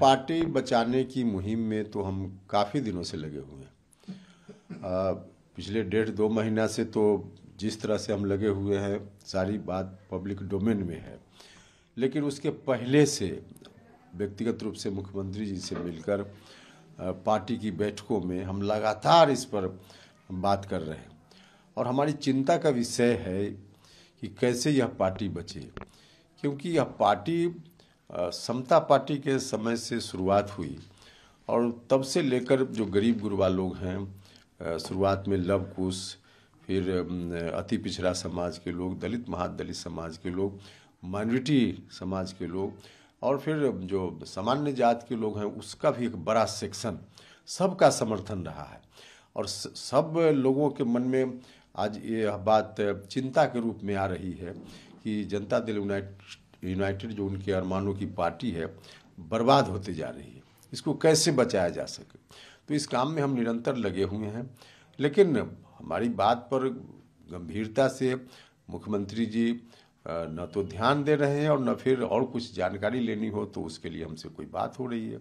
party बचाने की मुहिम में तो हम काफ़ी दिनों से लगे हुए हैं पिछले डेढ़ दो महीना से तो जिस तरह से हम लगे हुए हैं सारी बात पब्लिक डोमेन में है लेकिन उसके पहले से व्यक्तिगत रूप से मुख्यमंत्री जी से मिलकर पार्टी की बैठकों में हम लगातार इस पर बात कर रहे हैं और हमारी चिंता का विषय है कि कैसे यह पार्टी बचे क्योंकि यह पार्टी समता पार्टी के समय से शुरुआत हुई और तब से लेकर जो गरीब गुरबा लोग हैं शुरुआत में लव कुश फिर अति पिछड़ा समाज के लोग दलित महादलित समाज के लोग माइनॉरिटी समाज के लोग और फिर जो सामान्य जात के लोग हैं उसका भी एक बड़ा सेक्शन सबका समर्थन रहा है और सब लोगों के मन में आज यह बात चिंता के रूप में आ रही है कि जनता दल यूनाइट यूनाइटेड जो उनके अरमानों की पार्टी है बर्बाद होते जा रही है इसको कैसे बचाया जा सके तो इस काम में हम निरंतर लगे हुए हैं लेकिन हमारी बात पर गंभीरता से मुख्यमंत्री जी न तो ध्यान दे रहे हैं और न फिर और कुछ जानकारी लेनी हो तो उसके लिए हमसे कोई बात हो रही है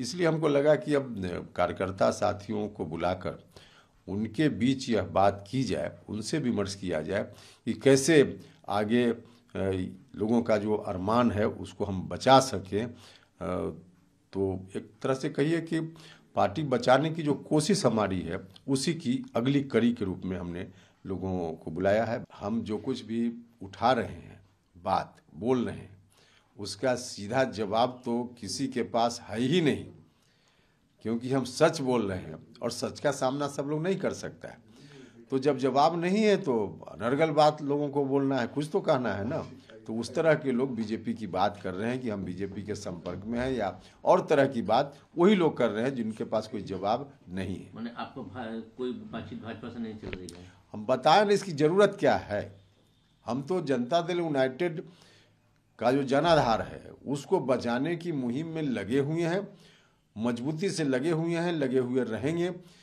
इसलिए हमको लगा कि अब कार्यकर्ता साथियों को बुलाकर उनके बीच यह बात की जाए उनसे विमर्श किया जाए कि कैसे आगे लोगों का जो अरमान है उसको हम बचा सकें तो एक तरह से कहिए कि पार्टी बचाने की जो कोशिश हमारी है उसी की अगली कड़ी के रूप में हमने लोगों को बुलाया है हम जो कुछ भी उठा रहे हैं बात बोल रहे हैं उसका सीधा जवाब तो किसी के पास है ही नहीं क्योंकि हम सच बोल रहे हैं और सच का सामना सब लोग नहीं कर सकता है तो जब जवाब नहीं है तो नरगल बात लोगों को बोलना है कुछ तो कहना है ना तो उस तरह के लोग बीजेपी की बात कर रहे हैं कि हम बीजेपी के संपर्क में हैं या और तरह की बात वही लोग कर रहे हैं जिनके पास कोई जवाब नहीं है मैंने आपको कोई बातचीत भाजपा से नहीं चल रही है हम बताएं ना इसकी ज़रूरत क्या है हम तो जनता दल यूनाइटेड का जो जनाधार है उसको बचाने की मुहिम में लगे हुए हैं मजबूती से लगे हुए हैं लगे हुए रहेंगे